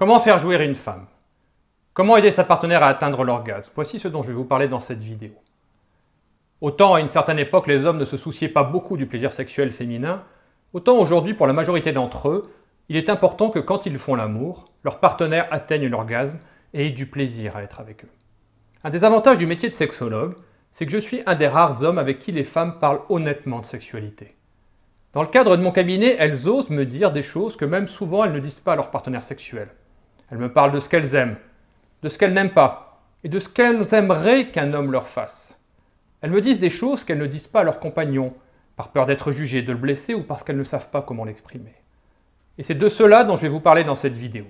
Comment faire jouer une femme Comment aider sa partenaire à atteindre l'orgasme Voici ce dont je vais vous parler dans cette vidéo. Autant à une certaine époque les hommes ne se souciaient pas beaucoup du plaisir sexuel féminin, autant aujourd'hui pour la majorité d'entre eux, il est important que quand ils font l'amour, leur partenaire atteigne l'orgasme et ait du plaisir à être avec eux. Un des avantages du métier de sexologue, c'est que je suis un des rares hommes avec qui les femmes parlent honnêtement de sexualité. Dans le cadre de mon cabinet, elles osent me dire des choses que même souvent elles ne disent pas à leur partenaire sexuel. Elles me parlent de ce qu'elles aiment, de ce qu'elles n'aiment pas, et de ce qu'elles aimeraient qu'un homme leur fasse. Elles me disent des choses qu'elles ne disent pas à leurs compagnons, par peur d'être jugées, de le blesser ou parce qu'elles ne savent pas comment l'exprimer. Et c'est de cela dont je vais vous parler dans cette vidéo.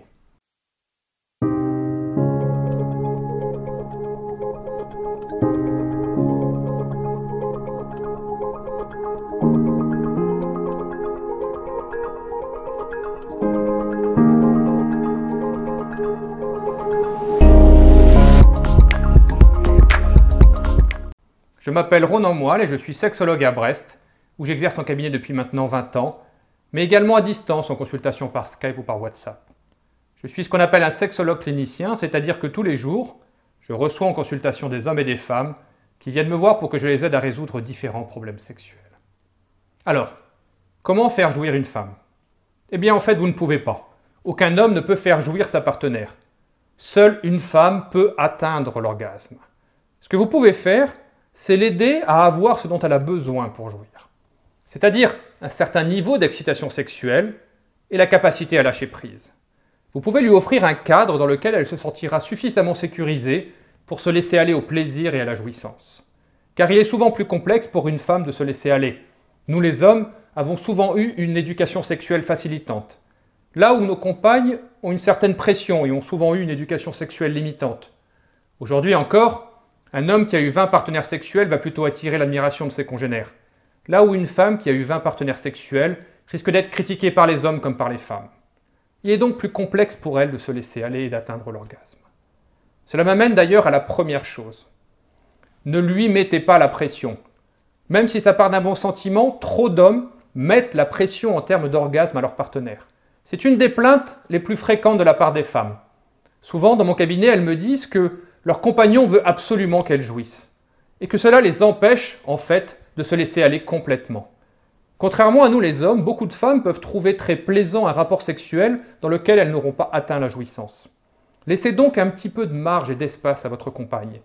Je m'appelle Ronan Moelle et je suis sexologue à Brest, où j'exerce en cabinet depuis maintenant 20 ans, mais également à distance en consultation par Skype ou par WhatsApp. Je suis ce qu'on appelle un sexologue clinicien, c'est-à-dire que tous les jours, je reçois en consultation des hommes et des femmes qui viennent me voir pour que je les aide à résoudre différents problèmes sexuels. Alors, comment faire jouir une femme Eh bien, en fait, vous ne pouvez pas. Aucun homme ne peut faire jouir sa partenaire. Seule une femme peut atteindre l'orgasme. Ce que vous pouvez faire, c'est l'aider à avoir ce dont elle a besoin pour jouir. C'est-à-dire un certain niveau d'excitation sexuelle et la capacité à lâcher prise. Vous pouvez lui offrir un cadre dans lequel elle se sentira suffisamment sécurisée pour se laisser aller au plaisir et à la jouissance. Car il est souvent plus complexe pour une femme de se laisser aller. Nous les hommes avons souvent eu une éducation sexuelle facilitante. Là où nos compagnes ont une certaine pression et ont souvent eu une éducation sexuelle limitante. Aujourd'hui encore, un homme qui a eu 20 partenaires sexuels va plutôt attirer l'admiration de ses congénères, là où une femme qui a eu 20 partenaires sexuels risque d'être critiquée par les hommes comme par les femmes. Il est donc plus complexe pour elle de se laisser aller et d'atteindre l'orgasme. Cela m'amène d'ailleurs à la première chose. Ne lui mettez pas la pression. Même si ça part d'un bon sentiment, trop d'hommes mettent la pression en termes d'orgasme à leur partenaire. C'est une des plaintes les plus fréquentes de la part des femmes. Souvent, dans mon cabinet, elles me disent que leur compagnon veut absolument qu'elles jouissent, et que cela les empêche, en fait, de se laisser aller complètement. Contrairement à nous les hommes, beaucoup de femmes peuvent trouver très plaisant un rapport sexuel dans lequel elles n'auront pas atteint la jouissance. Laissez donc un petit peu de marge et d'espace à votre compagne.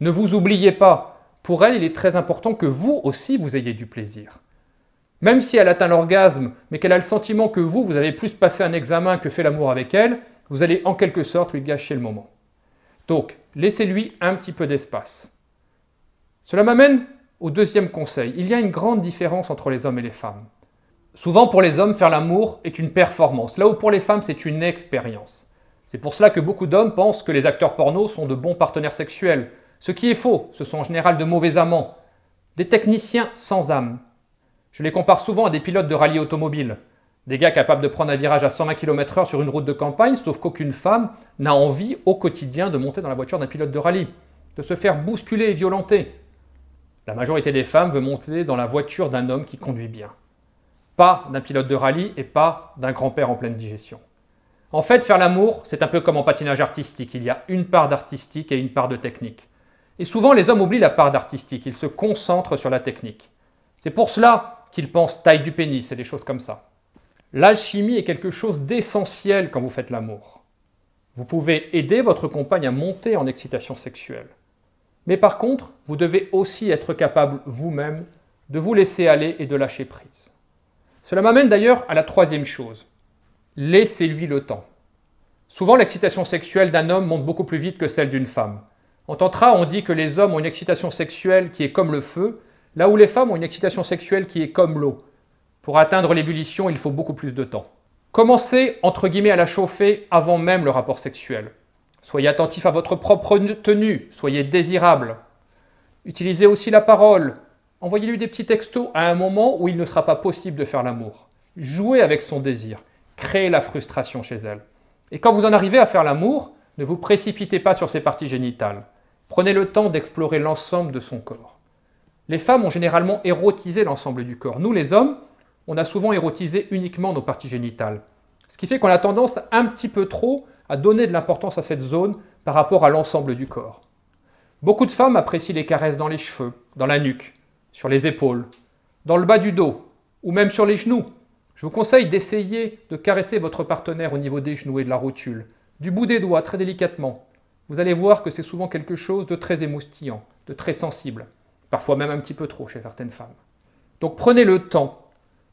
Ne vous oubliez pas, pour elle, il est très important que vous aussi vous ayez du plaisir. Même si elle atteint l'orgasme, mais qu'elle a le sentiment que vous, vous avez plus passé un examen que fait l'amour avec elle, vous allez en quelque sorte lui gâcher le moment. Donc, laissez-lui un petit peu d'espace. Cela m'amène au deuxième conseil. Il y a une grande différence entre les hommes et les femmes. Souvent, pour les hommes, faire l'amour est une performance, là où pour les femmes, c'est une expérience. C'est pour cela que beaucoup d'hommes pensent que les acteurs porno sont de bons partenaires sexuels, ce qui est faux, ce sont en général de mauvais amants, des techniciens sans âme. Je les compare souvent à des pilotes de rallye automobile. Des gars capables de prendre un virage à 120 km/h sur une route de campagne, sauf qu'aucune femme n'a envie au quotidien de monter dans la voiture d'un pilote de rallye, de se faire bousculer et violenter. La majorité des femmes veut monter dans la voiture d'un homme qui conduit bien. Pas d'un pilote de rallye et pas d'un grand-père en pleine digestion. En fait, faire l'amour, c'est un peu comme en patinage artistique. Il y a une part d'artistique et une part de technique. Et souvent, les hommes oublient la part d'artistique. Ils se concentrent sur la technique. C'est pour cela qu'ils pensent taille du pénis et des choses comme ça. L'alchimie est quelque chose d'essentiel quand vous faites l'amour. Vous pouvez aider votre compagne à monter en excitation sexuelle. Mais par contre, vous devez aussi être capable vous-même de vous laisser aller et de lâcher prise. Cela m'amène d'ailleurs à la troisième chose. Laissez-lui le temps. Souvent, l'excitation sexuelle d'un homme monte beaucoup plus vite que celle d'une femme. En tantra, on dit que les hommes ont une excitation sexuelle qui est comme le feu, là où les femmes ont une excitation sexuelle qui est comme l'eau. Pour atteindre l'ébullition, il faut beaucoup plus de temps. Commencez, entre guillemets, à la chauffer avant même le rapport sexuel. Soyez attentif à votre propre tenue, soyez désirable. Utilisez aussi la parole. Envoyez-lui des petits textos à un moment où il ne sera pas possible de faire l'amour. Jouez avec son désir. Créez la frustration chez elle. Et quand vous en arrivez à faire l'amour, ne vous précipitez pas sur ses parties génitales. Prenez le temps d'explorer l'ensemble de son corps. Les femmes ont généralement érotisé l'ensemble du corps. Nous, les hommes, on a souvent érotisé uniquement nos parties génitales. Ce qui fait qu'on a tendance un petit peu trop à donner de l'importance à cette zone par rapport à l'ensemble du corps. Beaucoup de femmes apprécient les caresses dans les cheveux, dans la nuque, sur les épaules, dans le bas du dos ou même sur les genoux. Je vous conseille d'essayer de caresser votre partenaire au niveau des genoux et de la rotule, du bout des doigts très délicatement. Vous allez voir que c'est souvent quelque chose de très émoustillant, de très sensible, parfois même un petit peu trop chez certaines femmes. Donc prenez le temps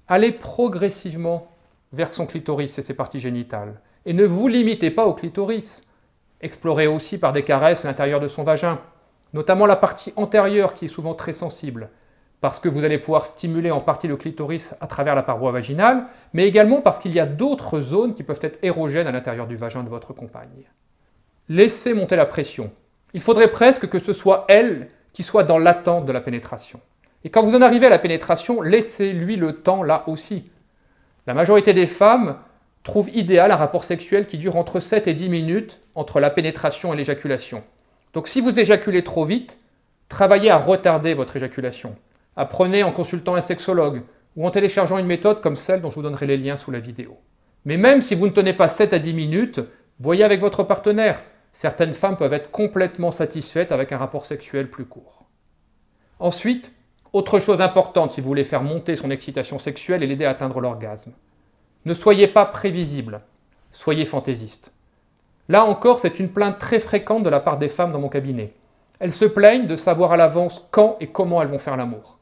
allez progressivement vers son clitoris et ses parties génitales. Et ne vous limitez pas au clitoris. Explorez aussi par des caresses l'intérieur de son vagin, notamment la partie antérieure qui est souvent très sensible, parce que vous allez pouvoir stimuler en partie le clitoris à travers la paroi vaginale, mais également parce qu'il y a d'autres zones qui peuvent être érogènes à l'intérieur du vagin de votre compagne. Laissez monter la pression. Il faudrait presque que ce soit elle qui soit dans l'attente de la pénétration. Et quand vous en arrivez à la pénétration, laissez-lui le temps là aussi. La majorité des femmes trouvent idéal un rapport sexuel qui dure entre 7 et 10 minutes entre la pénétration et l'éjaculation. Donc si vous éjaculez trop vite, travaillez à retarder votre éjaculation. Apprenez en consultant un sexologue ou en téléchargeant une méthode comme celle dont je vous donnerai les liens sous la vidéo. Mais même si vous ne tenez pas 7 à 10 minutes, voyez avec votre partenaire. Certaines femmes peuvent être complètement satisfaites avec un rapport sexuel plus court. Ensuite, autre chose importante si vous voulez faire monter son excitation sexuelle et l'aider à atteindre l'orgasme. Ne soyez pas prévisible, soyez fantaisiste. Là encore, c'est une plainte très fréquente de la part des femmes dans mon cabinet. Elles se plaignent de savoir à l'avance quand et comment elles vont faire l'amour.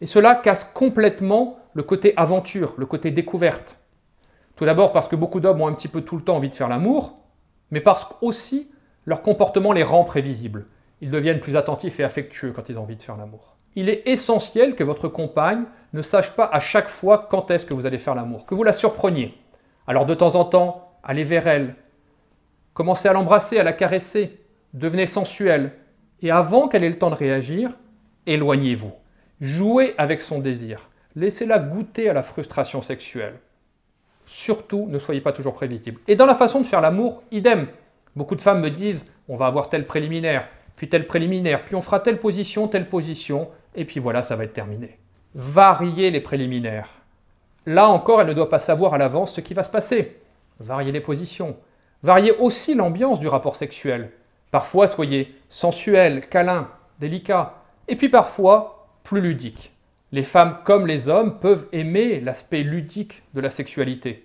Et cela casse complètement le côté aventure, le côté découverte. Tout d'abord parce que beaucoup d'hommes ont un petit peu tout le temps envie de faire l'amour, mais parce qu'aussi leur comportement les rend prévisibles. Ils deviennent plus attentifs et affectueux quand ils ont envie de faire l'amour il est essentiel que votre compagne ne sache pas à chaque fois quand est-ce que vous allez faire l'amour, que vous la surpreniez. Alors de temps en temps, allez vers elle, commencez à l'embrasser, à la caresser, devenez sensuel, et avant qu'elle ait le temps de réagir, éloignez-vous. Jouez avec son désir, laissez-la goûter à la frustration sexuelle. Surtout, ne soyez pas toujours prévisible. Et dans la façon de faire l'amour, idem. Beaucoup de femmes me disent, on va avoir tel préliminaire, puis tel préliminaire, puis on fera telle position, telle position, et puis voilà, ça va être terminé. Varier les préliminaires. Là encore, elle ne doit pas savoir à l'avance ce qui va se passer. Varier les positions. Varier aussi l'ambiance du rapport sexuel. Parfois, soyez sensuel, câlin, délicat, et puis parfois plus ludique. Les femmes comme les hommes peuvent aimer l'aspect ludique de la sexualité.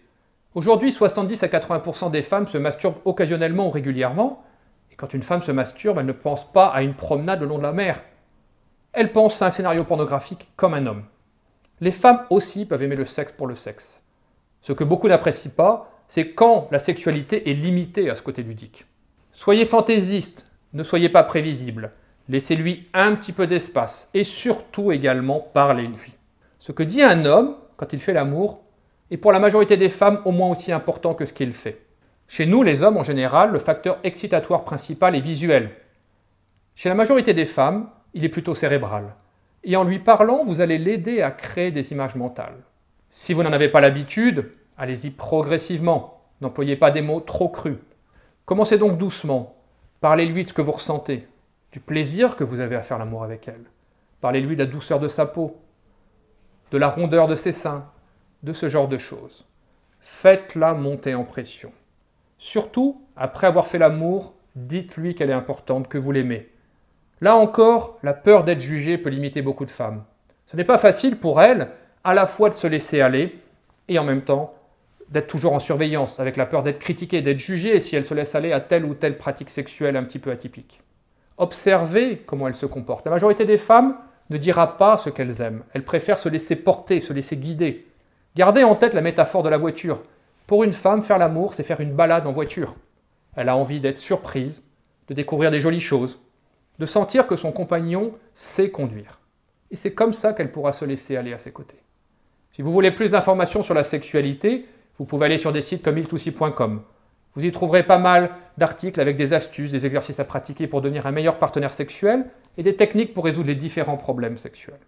Aujourd'hui, 70 à 80% des femmes se masturbent occasionnellement ou régulièrement, et quand une femme se masturbe, elle ne pense pas à une promenade le long de la mer. Elle pense à un scénario pornographique comme un homme. Les femmes aussi peuvent aimer le sexe pour le sexe. Ce que beaucoup n'apprécient pas, c'est quand la sexualité est limitée à ce côté ludique. Soyez fantaisiste, ne soyez pas prévisible. Laissez-lui un petit peu d'espace et surtout également parlez-lui. Ce que dit un homme quand il fait l'amour est pour la majorité des femmes au moins aussi important que ce qu'il fait. Chez nous, les hommes en général, le facteur excitatoire principal est visuel. Chez la majorité des femmes, il est plutôt cérébral. Et en lui parlant, vous allez l'aider à créer des images mentales. Si vous n'en avez pas l'habitude, allez-y progressivement. N'employez pas des mots trop crus. Commencez donc doucement. Parlez-lui de ce que vous ressentez, du plaisir que vous avez à faire l'amour avec elle. Parlez-lui de la douceur de sa peau, de la rondeur de ses seins, de ce genre de choses. Faites-la monter en pression. Surtout, après avoir fait l'amour, dites-lui qu'elle est importante, que vous l'aimez. Là encore, la peur d'être jugée peut limiter beaucoup de femmes. Ce n'est pas facile pour elles à la fois de se laisser aller et en même temps d'être toujours en surveillance, avec la peur d'être critiquée, d'être jugée si elles se laissent aller à telle ou telle pratique sexuelle un petit peu atypique. Observez comment elles se comportent. La majorité des femmes ne dira pas ce qu'elles aiment. Elles préfèrent se laisser porter, se laisser guider. Gardez en tête la métaphore de la voiture. Pour une femme, faire l'amour, c'est faire une balade en voiture. Elle a envie d'être surprise, de découvrir des jolies choses, de sentir que son compagnon sait conduire. Et c'est comme ça qu'elle pourra se laisser aller à ses côtés. Si vous voulez plus d'informations sur la sexualité, vous pouvez aller sur des sites comme iltoussi.com. Vous y trouverez pas mal d'articles avec des astuces, des exercices à pratiquer pour devenir un meilleur partenaire sexuel et des techniques pour résoudre les différents problèmes sexuels.